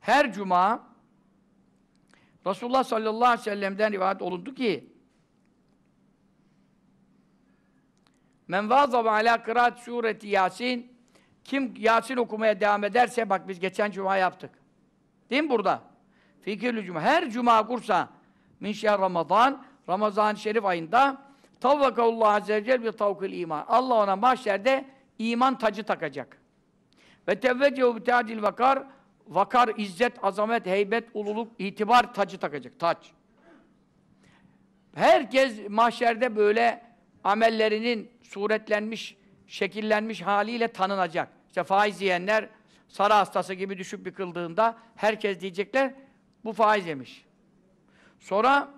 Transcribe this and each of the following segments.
her cuma Resulullah sallallahu aleyhi ve sellem'den rivayet olundu ki Men vazaba ala kıraat sureti Yasin kim Yasin okumaya devam ederse bak biz geçen cuma yaptık. Değil mi burada? Fikirli cuma. Her cuma kursa min şer Ramazan ramazan Şerif ayında tavvakallahu azze ve celle bi tavkil iman. Allah ona mahşerde iman tacı takacak. Ve tevvecehu bi tacil vakar vakar, izzet, azamet, heybet, ululuk, itibar tacı takacak. Taç. Herkes mahşerde böyle amellerinin suretlenmiş, şekillenmiş haliyle tanınacak. İşte faiz yiyenler sarı hastası gibi düşüp yıkıldığında herkes diyecekler bu faiz yemiş. Sonra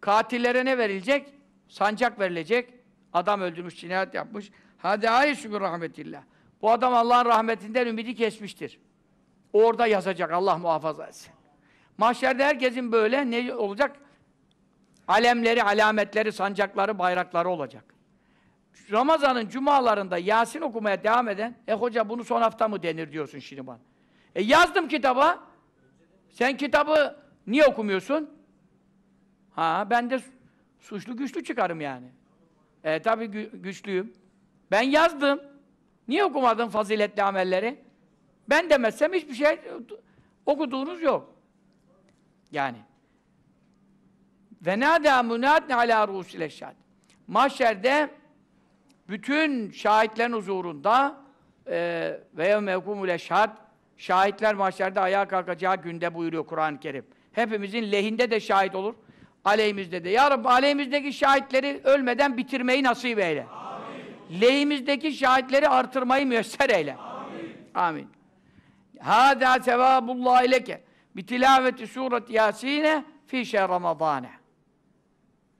katillere ne verilecek? Sancak verilecek. Adam öldürmüş, cinayet yapmış. Hadi ayşü bir rahmetillah. Bu adam Allah'ın rahmetinden ümidi kesmiştir. Orada yazacak Allah muhafaza etsin. Mahşerde herkesin böyle ne olacak? Alemleri, alametleri, sancakları, bayrakları olacak. Ramazan'ın cumalarında Yasin okumaya devam eden, e hoca bunu son hafta mı denir diyorsun şimdi bana. E yazdım kitaba. Sen kitabı niye okumuyorsun? Ha ben de suçlu güçlü çıkarım yani. E tabi gü güçlüyüm. Ben yazdım. Niye okumadın faziletli amelleri? Ben demezsem hiçbir şey okuduğunuz yok. Yani. Ve nâdâ münâdne alâ rûsil eşhâd. Mahşerde bütün şahitlerin huzurunda e, ve yevme yekumul eşhâd şahitler mahşerde ayağa kalkacağı günde buyuruyor Kur'an-ı Kerim. Hepimizin lehinde de şahit olur. Aleyhimizde de. Ya Rabbi aleyhimizdeki şahitleri ölmeden bitirmeyi nasip eyle. Amin lehimizdeki şahitleri artırmayı müyesser eyle. Amin. Hâdâ sevâbullâh ileke bitilâveti sûret yâsîne fîşe ramadâne.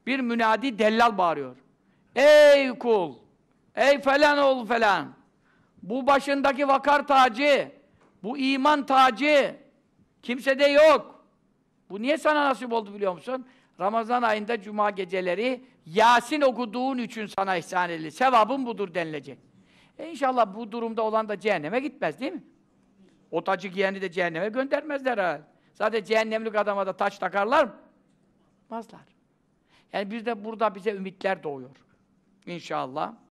Bir münadi dellal bağırıyor. Ey kul! Ey falan ol falan! Bu başındaki vakar tacı, bu iman tacı kimsede yok. Bu niye sana nasip oldu biliyor musun? Ramazan ayında cuma geceleri Yasin okuduğun için sana ihsan edilir. Sevabın budur denilecek. E inşallah bu durumda olan da cehenneme gitmez değil mi? O tacı giyeni de cehenneme göndermezler herhalde. Zaten cehennemlik adama da taç takarlar mı? Mazlar. Yani biz de burada bize ümitler doğuyor. İnşallah.